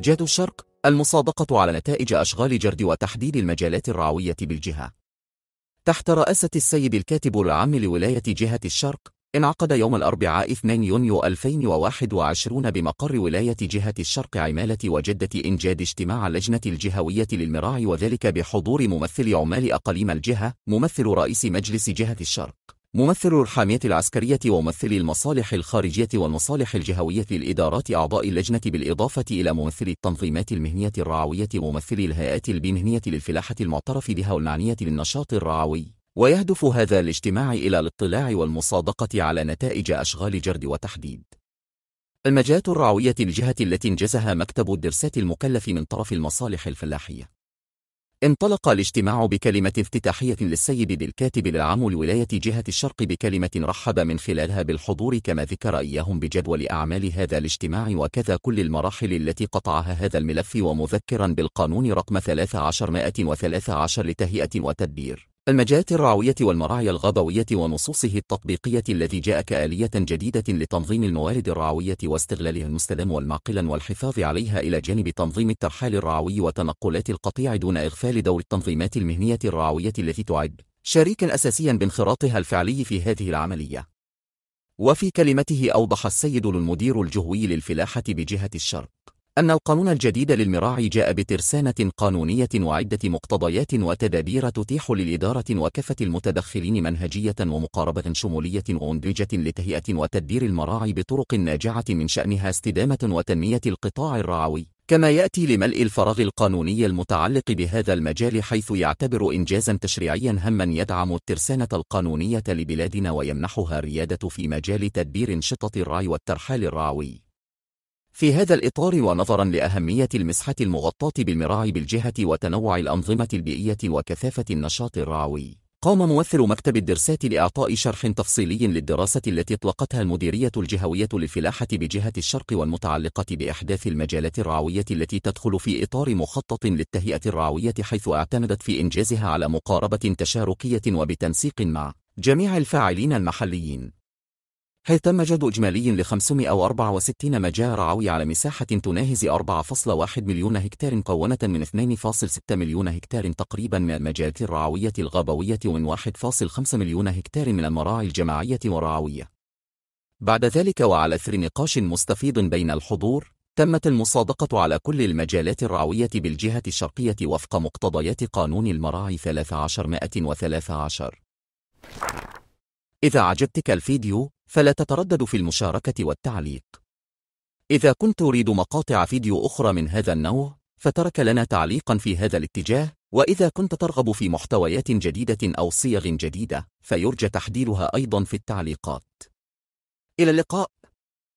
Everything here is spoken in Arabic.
جاد الشرق المصادقة على نتائج أشغال جرد وتحديد المجالات الرعوية بالجهة تحت رئاسة السيد الكاتب العام لولاية جهة الشرق انعقد يوم الأربعاء 2 يونيو 2021 بمقر ولاية جهة الشرق عمالة وجدة إنجاد اجتماع اللجنة الجهوية للمراعي وذلك بحضور ممثل عمال أقاليم الجهة ممثل رئيس مجلس جهة الشرق ممثل الحامية العسكرية وممثل المصالح الخارجية والمصالح الجهوية للإدارات أعضاء اللجنة بالإضافة إلى ممثل التنظيمات المهنية الرعوية وممثل الهيئات البمهنية للفلاحة المعترف بها والمعنية للنشاط الرعوي ويهدف هذا الاجتماع إلى الاطلاع والمصادقة على نتائج أشغال جرد وتحديد المجالات الرعوية الجهة التي انجزها مكتب الدرسات المكلف من طرف المصالح الفلاحية انطلق الاجتماع بكلمة افتتاحية للسيد الكاتب العام لولاية جهة الشرق بكلمة رحب من خلالها بالحضور كما ذكر إياهم بجدول أعمال هذا الاجتماع وكذا كل المراحل التي قطعها هذا الملف ومذكرا بالقانون رقم 1313 لتهيئة وتدبير المجات الرعوية والمراعي الغضوية ونصوصه التطبيقية الذي جاء كآلية جديدة لتنظيم الموارد الرعوية واستغلالها المستدام والمعقلا والحفاظ عليها إلى جانب تنظيم الترحال الرعوي وتنقلات القطيع دون إغفال دور التنظيمات المهنية الرعوية التي تعد شريكا أساسيا بانخراطها الفعلي في هذه العملية وفي كلمته أوضح السيد المدير الجهوي للفلاحة بجهة الشرق أن القانون الجديد للمراع جاء بترسانة قانونية وعدة مقتضيات وتدابير تتيح للإدارة وكافة المتدخلين منهجية ومقاربة شمولية ومندرجة لتهيئة وتدبير المراعي بطرق ناجعة من شأنها استدامة وتنمية القطاع الرعوي كما يأتي لملء الفراغ القانوني المتعلق بهذا المجال حيث يعتبر إنجازا تشريعيا هما يدعم الترسانة القانونية لبلادنا ويمنحها الريادة في مجال تدبير شطط الرعي والترحال الرعوي في هذا الإطار ونظرا لأهمية المسحة المغطاة بالمراعي بالجهة وتنوع الأنظمة البيئية وكثافة النشاط الرعوي قام ممثل مكتب الدرسات لإعطاء شرح تفصيلي للدراسة التي اطلقتها المديرية الجهوية للفلاحة بجهة الشرق والمتعلقة بإحداث المجالات الرعوية التي تدخل في إطار مخطط للتهيئة الرعوية حيث اعتمدت في إنجازها على مقاربة تشاركية وبتنسيق مع جميع الفاعلين المحليين حيث تم جد إجمالي ل 564 مجاهر رعوي على مساحة تناهز 4.1 مليون هكتار مكونة من 2.6 مليون هكتار تقريبا من المجالات الرعوية الغابوية ومن 1.5 مليون هكتار من المراعي الجماعية والرعوية. بعد ذلك وعلى إثر نقاش مستفيض بين الحضور، تمت المصادقة على كل المجالات الرعوية بالجهة الشرقية وفق مقتضيات قانون المراعي 1313. إذا عجبتك الفيديو فلا تتردد في المشاركة والتعليق إذا كنت تريد مقاطع فيديو أخرى من هذا النوع فترك لنا تعليقا في هذا الاتجاه وإذا كنت ترغب في محتويات جديدة أو صيغ جديدة فيرجى تحديدها أيضا في التعليقات إلى اللقاء